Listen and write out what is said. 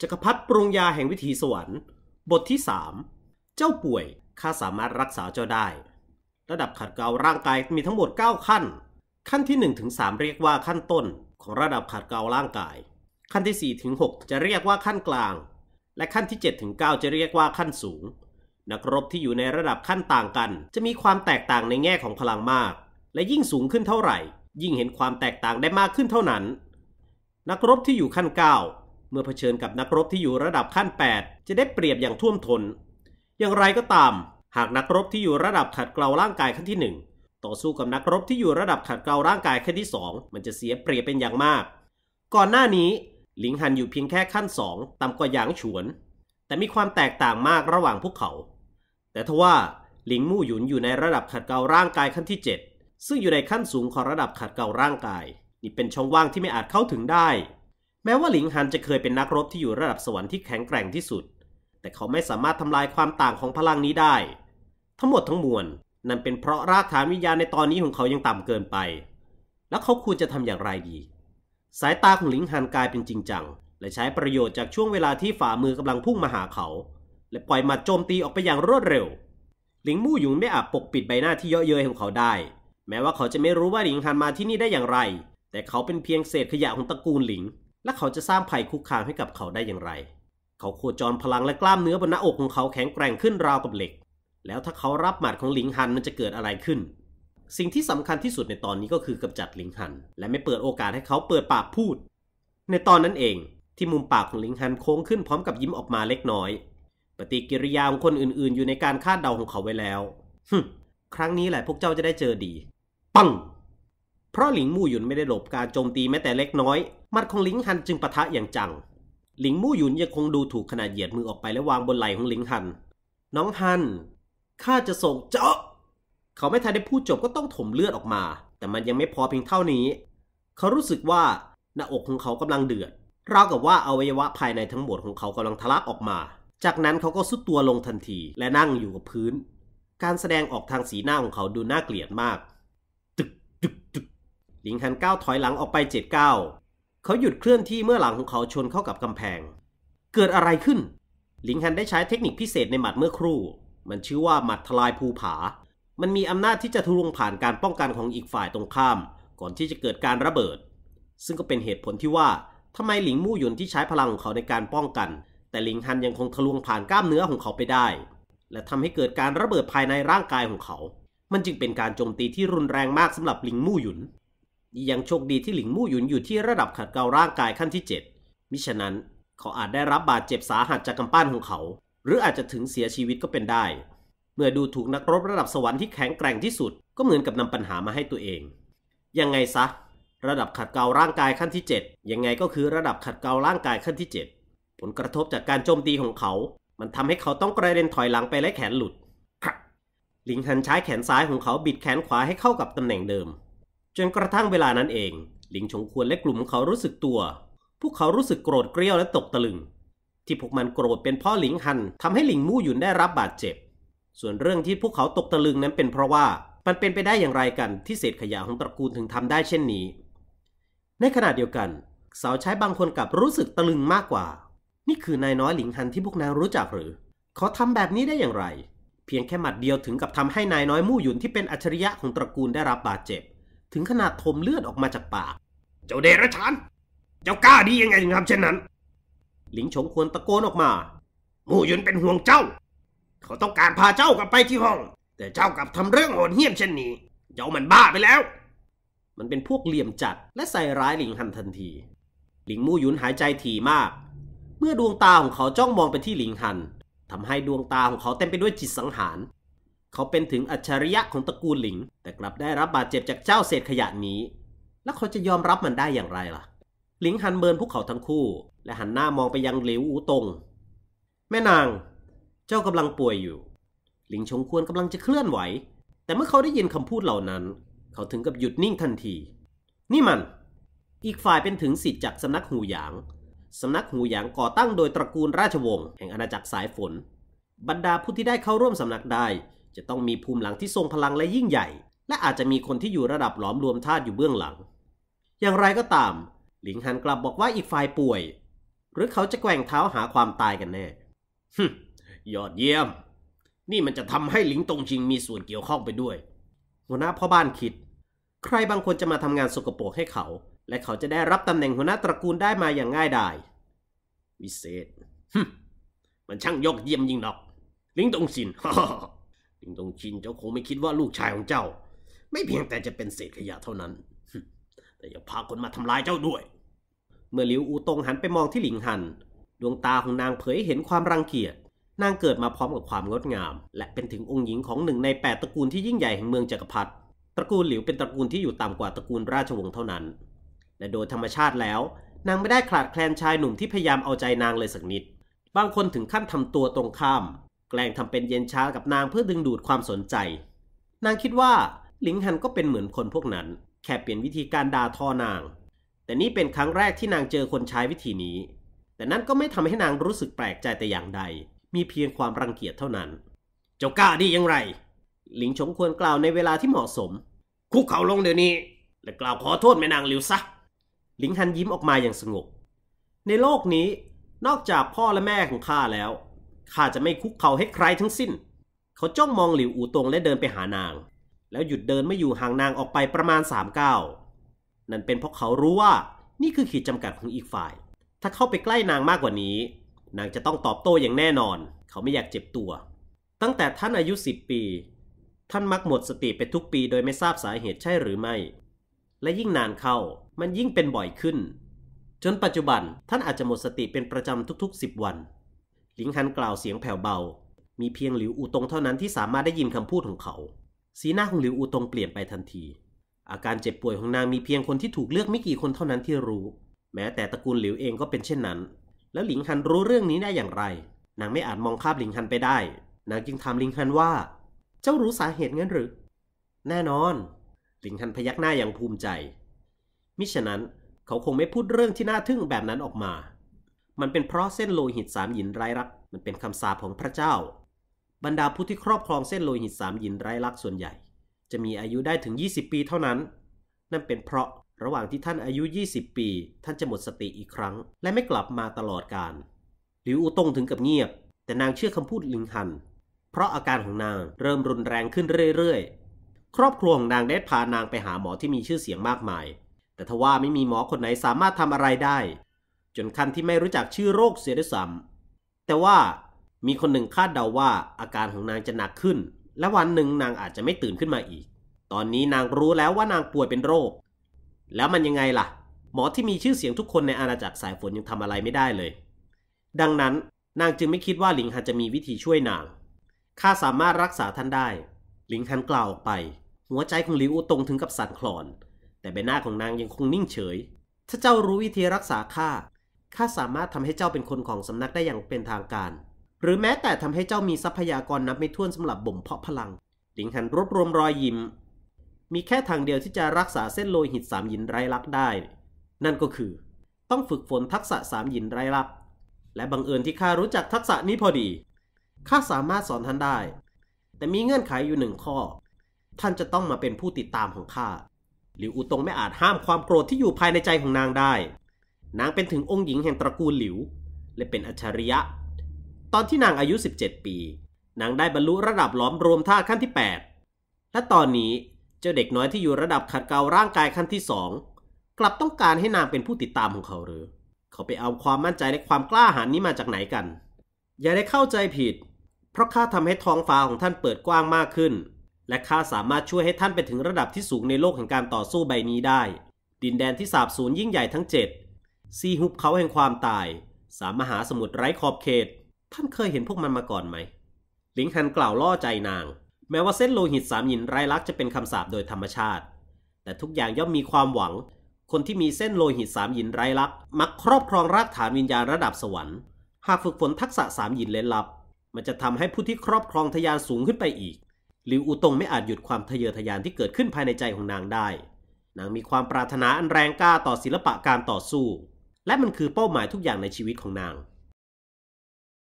จักรพรรดิปรุงยาแห่งวิถีสวรรค์บทที่สามเจ้าป่วยข้าสามารถรักษาเจ้าได้ ระดับขัดเกลาร่างกายมีทั้งหมด 9 ขั้น ขั้นที่1ถึง3เรียกว่าขั้นต้น ของระดับขัดเกลาร่างกาย ขั้นที่4ถึง6จะเรียกว่าขั้นกลาง และขั้นที่7ถึง9จะเรียกว่าขั้นสูง นักรบที่อยู่ในระดับขั้นต่างกัน จะมีความแตกต่างในแง่ของพลังมาก และยิ่งสูงขึ้นเท่าไหร่ ยิ่งเห็นความแตกต่างได้มากขึ้นเท่านั้น นักรบที่อยู่ขั้น9เมื่อเผชิญกับนักรบที่อยู่ระดับขั้น 8 จะได้เปรียบอย่างท่วมทนอย่างไรก็ตาม หากนักรบที่อยู่ระดับขัดเกลาร่างกายขั้นที่ 1 ต่อสู้กับนักรบที่อยู่ระดับขัดเกลาร่างกายขั้นที่ 2 มันจะเสียเปรียบเป็นอย่างมาก ก่อนหน้านี้หลิงหันอยู่เพียงแค่ขั้น 2ต่ำกว่าหยางฉวน แต่มีความแตกต่างมากระหว่างพวกเขา แต่ทว่าหลิงมู่หยุนอยู่ในระดับขัดเกลาร่างกายขั้นที่ 7 ซึ่งอยู่ในขั้นสูงของระดับขัดเกลาร่างกาย นี่เป็นช่องว่างที่ไม่อาจเข้าถึงได้แม้ว่าหลิงฮันจะเคยเป็นนักรบที่อยู่ระดับสวรรค์ที่แข็งแกร่งที่สุด แต่เขาไม่สามารถทำลายความต่างของพลังนี้ได้ ทั้งหมดทั้งมวลนั่นเป็นเพราะรากฐานวิญญาณในตอนนี้ของเขายังต่ำเกินไป แล้วเขาควรจะทำอย่างไรดี สายตาของหลิงฮันกลายเป็นจริง จัง และใช้ประโยชน์จากช่วงเวลาที่ฝ่ามือกำลังพุ่งมาหาเขา และปล่อยหมัดโจมตีออกไปอย่างรวดเร็ว หลิงมู่หยุงไม่อาจปกปิดใบหน้าที่เยอะเย้ยของเขาได้ แม้ว่าเขาจะไม่รู้ว่าหลิงฮันมาที่นี่ได้อย่างไร แต่เขาเป็นเพียงเศษขยะของตระกูลหลิงและเขาจะสร้างภัยคุกคามให้กับเขาได้อย่างไร เขาโคจรพลังและกล้ามเนื้อบนหน้าอกของเขาแข็งแกร่งขึ้นราวกับเหล็ก แล้วถ้าเขารับหมัดของหลิงหันมันจะเกิดอะไรขึ้น สิ่งที่สำคัญที่สุดในตอนนี้ก็คือกำจัดหลิงหันและไม่เปิดโอกาสให้เขาเปิดปากพูด ในตอนนั้นเองที่มุมปากของลิงฮันโค้งขึ้นพร้อมกับยิ้มออกมาเล็กน้อย ปฏิกิริยาของคนอื่นๆ อยู่ในการคาดเดาของเขาไว้แล้วครั้งนี้แหละพวกเจ้าจะได้เจอดี ปังพราะหลิงมู่หยุนไม่ได้หลบการโจมตีแม้แต่เล็กน้อย มัดของหลิงฮันจึงปะทะอย่างจังหลิงมู่หยุนยังคงดูถูกขนาดเหยียดมือออกไปและวางบนไหล่ของหลิงฮันน้องฮันข้าจะส่งเจาะเขาไม่ทันได้พูดจบก็ต้องถมเลือดออกมา แต่มันยังไม่พอเพียงเท่านี้ เขารู้สึกว่าหน้าอกของเขากำลังเดือดราวกับว่าอวัยวะภายในทั้งหมดของเขากำลังทะลักออกมา จากนั้นเขาก็สุดตัวลงทันทีและนั่งอยู่กับพื้น การแสดงออกทางสีหน้าของเขาดูน่าเกลียดมาก ตึกตึกตึกิงหันก้าวถอยหลังออกไปเจ็ดก้าวเขาหยุดเคลื่อนที่เมื่อหลังของเขาชนเข้ากับกำแพง เกิดอะไรขึ้นหลิงฮันได้ใช้เทคนิคพิเศษในหมัดเมื่อครู่ มันชื่อว่าหมัดทลายภูผา มันมีอำนาจที่จะทะลวงผ่านการป้องกันของอีกฝ่ายตรงข้าม ก่อนที่จะเกิดการระเบิด ซึ่งก็เป็นเหตุผลที่ว่า ทำไมหลิงมู่หยุนที่ใช้พลังของเขาในการป้องกัน แต่หลิงฮันยังคงทะลวงผ่านกล้ามเนื้อของเขาไปได้ และทำให้เกิดการระเบิดภายในร่างกายของเขา มันจึงเป็นการโจมตีที่รุนแรงมากสำหรับหลิงมู่หยุนยังโชคดีที่หลิงมู่หยุนอยู่ที่ระดับขัดเกลาร่างกายขั้นที่7มิฉะนั้นเขาอาจได้รับบาดเจ็บสาหัสจากกำปั้นของเขา หรืออาจจะถึงเสียชีวิตก็เป็นได้ เมื่อดูถูกนักรบระดับสวรรค์ที่แข็งแกร่งที่สุด ก็เหมือนกับนำปัญหามาให้ตัวเอง ยังไงซะระดับขัดเกลาร่างกายขั้นที่ 7 ยังไงก็คือระดับขัดเกลาร่างกายขั้นที่7ผลกระทบจากการโจมตีของเขา มันทำให้เขาต้องกระเด็นถอยหลังไปและแขนหลุด หลิงหันใช้แขนซ้ายของเขาบิดแขนขวาให้เข้ากับตำแหน่งเดิมจนกระทั่งเวลานั้นเอง หลิงชงควรและกลุ่มของเขารู้สึกตัว พวกเขารู้สึกโกรธเกรี้ยวและตกตะลึง ที่พวกมันโกรธเป็นเพราะหลิงหันทำให้หลิงมู่หยุนได้รับบาดเจ็บ ส่วนเรื่องที่พวกเขาตกตะลึงนั้นเป็นเพราะว่ามันเป็นไปได้อย่างไรกันที่เศษขยะของตระกูลถึงทำได้เช่นนี้ ในขณะเดียวกันสาวใช้บางคนกับรู้สึกตะลึงมากกว่า นี่คือนายน้อยหลิงหันที่พวกนางรู้จักหรือเขาทำแบบนี้ได้อย่างไร เพียงแค่หมัดเดียวถึงกับทำให้นายน้อยมู่หยุนที่เป็นอัจฉริยะของตระกูลได้รับบาดเจ็บถึงขนาดถมเลือดออกมาจากปาก เจ้าเดรัจฉาน เจ้ากล้าดียังไงถึงทำเช่นนั้น หลิงชงควรตะโกนออกมาหมู่ยุนเป็นห่วงเจ้า เขาต้องการพาเจ้ากลับไปที่ห้อง แต่เจ้ากลับทำเรื่องโหดเหี้ยมเช่นนี้ เจ้ามันบ้าไปแล้ว มันเป็นพวกเหลี่ยมจัดและใส่ร้ายหลิงฮันทันที หลิงมู่ยุนหายใจถี่มาก เมื่อดวงตาของเขาจ้องมองไปที่หลิงฮันทำให้ดวงตาของเขาเต็มไปด้วยจิตสังหารเขาเป็นถึงอัจฉริยะของตระกูลหลิง แต่กลับได้รับบาดเจ็บจากเจ้าเศษขยะนี้ แล้วเขาจะยอมรับมันได้อย่างไรล่ะ หลิงหันเบินพวกเขาทั้งคู่ และหันหน้ามองไปยังหลิวอูตง แม่นาง เจ้ากำลังป่วยอยู่ หลิงชงควรกำลังจะเคลื่อนไหว แต่เมื่อเขาได้ยินคำพูดเหล่านั้น เขาถึงกับหยุดนิ่งทันที นี่มัน อีกฝ่ายเป็นถึงสิทธิ์จากสำนักหูหยางสำนักหูหยางก่อตั้งโดยตระกูลราชวงศ์แห่งอาณาจักรสายฝน บรรดาผู้ที่ได้เข้าร่วมสำนักได้จะต้องมีภูมิหลังที่ทรงพลังและยิ่งใหญ่ และอาจจะมีคนที่อยู่ระดับหลอมรวมธาตุอยู่เบื้องหลัง อย่างไรก็ตาม หลิงหันกลับบอกว่าอีกฝ่ายป่วย หรือเขาจะแกว่งเท้าหาความตายกันแน่ฮึยอดเยี่ยม นี่มันจะทำให้หลิงตงชิงมีส่วนเกี่ยวข้องไปด้วย หัวหน้าพ่อบ้านคิด ใครบางคนจะมาทำงานสกปรกให้เขา และเขาจะได้รับตำแหน่งหัวหน้าตระกูลได้มาอย่างง่ายดาย วิเศษมันช่างยอดเยี่ยมยิ่งนักลิงตงชินจิงตงชินเจ้าคงไม่คิดว่าลูกชายของเจ้า ไม่เพียงแต่จะเป็นเศษขยะเท่านั้นแต่ยังพาคนมาทำลายเจ้าด้วย เมื่อหลิวอูตงหันไปมองที่หลิงหันดวงตาของนางเผยเห็นความรังเกียจนางเกิดมาพร้อมกับความงดงาม และเป็นถึงองค์หญิงของหนึ่งในแปดตระกูลที่ยิ่งใหญ่แห่งเมืองจักรพรรดิตระกูลหลิวเป็นตระกูลที่อยู่ต่ำกว่าตระกูลราชวงศ์เท่านั้น และโดยธรรมชาติแล้วนางไม่ได้ขาดแคลนชายหนุ่มที่พยายามเอาใจนางเลยสักนิดบางคนถึงขั้นทำตัวตรงข้ามแกล้งทำเป็นเย็นชากับนางเพื่อดึงดูดความสนใจ นางคิดว่าหลิงหันก็เป็นเหมือนคนพวกนั้นแค่เปลี่ยนวิธีการด่าทอนาง แต่นี่เป็นครั้งแรกที่นางเจอคนใช้วิธีนี้ แต่นั่นก็ไม่ทำให้นางรู้สึกแปลกใจแต่อย่างใด มีเพียงความรังเกียจเท่านั้น เจ้ากล้าดีย่างไร หลิงชงควรกล่าวในเวลาที่เหมาะสมคุกเข่าลงเดี๋ยวนี้ และกล่าวขอโทษแม่นางหลิวซะหลิงหันยิ้มออกมาอย่างสงบในโลกนี้นอกจากพ่อและแม่ของข้าแล้วข้าจะไม่คุกเข่าให้ใครทั้งสิ้น เขาจ้องมองหลิว อูตงและเดินไปหานาง แล้วหยุดเดินไม่อยู่ห่างนางออกไปประมาณสามก้าวนั่นเป็นเพราะเขารู้ว่า นี่คือขีดจำกัดของอีกฝ่าย ถ้าเข้าไปใกล้นางมากกว่านี้ นางจะต้องตอบโต้อย่างแน่นอน เขาไม่อยากเจ็บตัว ตั้งแต่ท่านอายุสิบปี ท่านมักหมดสติไปทุกปีโดยไม่ทราบสาเหตุใช่หรือไม่ และยิ่งนานเข้า มันยิ่งเป็นบ่อยขึ้น จนปัจจุบัน ท่านอาจจะหมดสติเป็นประจำทุกๆสิบวันหลิงฮันกล่าวเสียงแผ่วเบา มีเพียงหลิวอูตงเท่านั้นที่สามารถได้ยินคำพูดของเขา สีหน้าของหลิวอูตงเปลี่ยนไปทันที อาการเจ็บป่วยของนางมีเพียงคนที่ถูกเลือกไม่กี่คนเท่านั้นที่รู้ แม้แต่ตระกูลหลิวเองก็เป็นเช่นนั้น แล้วหลิงฮันรู้เรื่องนี้ได้อย่างไร นางไม่อาจมองข้ามหลิงฮันไปได้ นางจึงถามหลิงฮันว่า เจ้ารู้สาเหตุงั้นหรือ แน่นอน หลิงฮันพยักหน้าอย่างภูมิใจ มิฉะนั้นเขาคงไม่พูดเรื่องที่น่าทึ่งแบบนั้นออกมามันเป็นเพราะเส้นโลหิตสามหยินไร้รัก มันเป็นคำสาปของพระเจ้า บรรดาผู้ที่ครอบครองเส้นโลหิตสามหยินไร้รักส่วนใหญ่ จะมีอายุได้ถึง 20 ปีเท่านั้น นั่นเป็นเพราะระหว่างที่ท่านอายุ 20 ปี ท่านจะหมดสติอีกครั้ง และไม่กลับมาตลอดการหลิวอูตงถึงกับเงียบ แต่นางเชื่อคำพูดลิงหัน เพราะอาการของนางเริ่มรุนแรงขึ้นเรื่อยๆ ครอบครัวของนางได้พานางไปหาหมอที่มีชื่อเสียงมากมาย แต่ทว่าไม่มีหมอคนไหนสามารถทำอะไรได้จนคันที่ไม่รู้จักชื่อโรคเสียด้วยซ้ำแต่ว่ามีคนหนึ่งคาดเดาว่าอาการของนางจะหนักขึ้น และวันหนึ่งนางอาจจะไม่ตื่นขึ้นมาอีก ตอนนี้นางรู้แล้วว่านางป่วยเป็นโรค แล้วมันยังไงล่ะ หมอที่มีชื่อเสียงทุกคนในอาณาจักรสายฝนยังทำอะไรไม่ได้เลย ดังนั้นนางจึงไม่คิดว่าหลิงฮันจะมีวิธีช่วยนาง ข้าสามารถรักษาท่านได้หลิงฮันกล่าวออกไป หัวใจของหลิวอูตรงถึงกับสั่นคลอนแต่ใบหน้าของนางยังคงนิ่งเฉย ถ้าเจ้ารู้วิธีรักษาข้าข้าสามารถทำให้เจ้าเป็นคนของสำนักได้อย่างเป็นทางการ หรือแม้แต่ทำให้เจ้ามีทรัพยากรนับไม่ถ้วนสำหรับบ่มเพาะพลังดิงหันรวบรวมรอยยิ้มมีแค่ทางเดียวที่จะรักษาเส้นโลหิตสามหยินไร้ลักได้ นั่นก็คือ ต้องฝึกฝนทักษะสามหยินไร้ลักและบังเอิญที่ข้ารู้จักทักษะนี้พอดีข้าสามารถสอนท่านได้ แต่มีเงื่อนไขอยู่หนึ่งข้อ ท่านจะต้องมาเป็นผู้ติดตามของข้าหรืออูตงไม่อาจห้ามความโกรธที่อยู่ภายในใจของนางได้นางเป็นถึงองค์หญิงแห่งตระกูลหลิว และเป็นอัจฉริยะ ตอนที่นางอายุ 17 ปี นางได้บรรลุระดับล้อมรวมท่าขั้นที่ 8 และตอนนี้ เจ้าเด็กน้อยที่อยู่ระดับขัดเกลาร่างกายขั้นที่สองกลับต้องการให้นางเป็นผู้ติดตามของเขาหรือ เขาไปเอาความมั่นใจและความกล้าหาญนี้มาจากไหนกัน อย่าได้เข้าใจผิด เพราะข้าทำให้ท้องฟ้าของท่านเปิดกว้างมากขึ้น และข้าสามารถช่วยให้ท่านไปถึงระดับที่สูงในโลกแห่งการต่อสู้ใบนี้ได้ ดินแดนที่สาบสูญยิ่งใหญ่ทั้ง 7ซีหุบเขาแห่งความตาย สามมหาสมุทรไร้ขอบเขต ท่านเคยเห็นพวกมันมาก่อนไหมลิงฮันกล่าวล่อใจนาง แม้ว่าเส้นโลหิตสามหยินไร้ลักจะเป็นคำสาปโดยธรรมชาติ แต่ทุกอย่างย่อมมีความหวัง คนที่มีเส้นโลหิตสามหยินไร้ลักมักครอบครองรากฐานวิญญาณระดับสวรรค์ หากฝึกฝนทักษะสามหยินเล่นลับ มันจะทำให้ผู้ที่ครอบครองทยานสูงขึ้นไปอีก หรืออูตงไม่อาจหยุดความทะเยอทะยานที่เกิดขึ้นภายในใจของนางได้ นางมีความปรารถนาอันแรงกล้าต่อศิลปะการต่อสู้และมันคือเป้าหมายทุกอย่างในชีวิตของนาง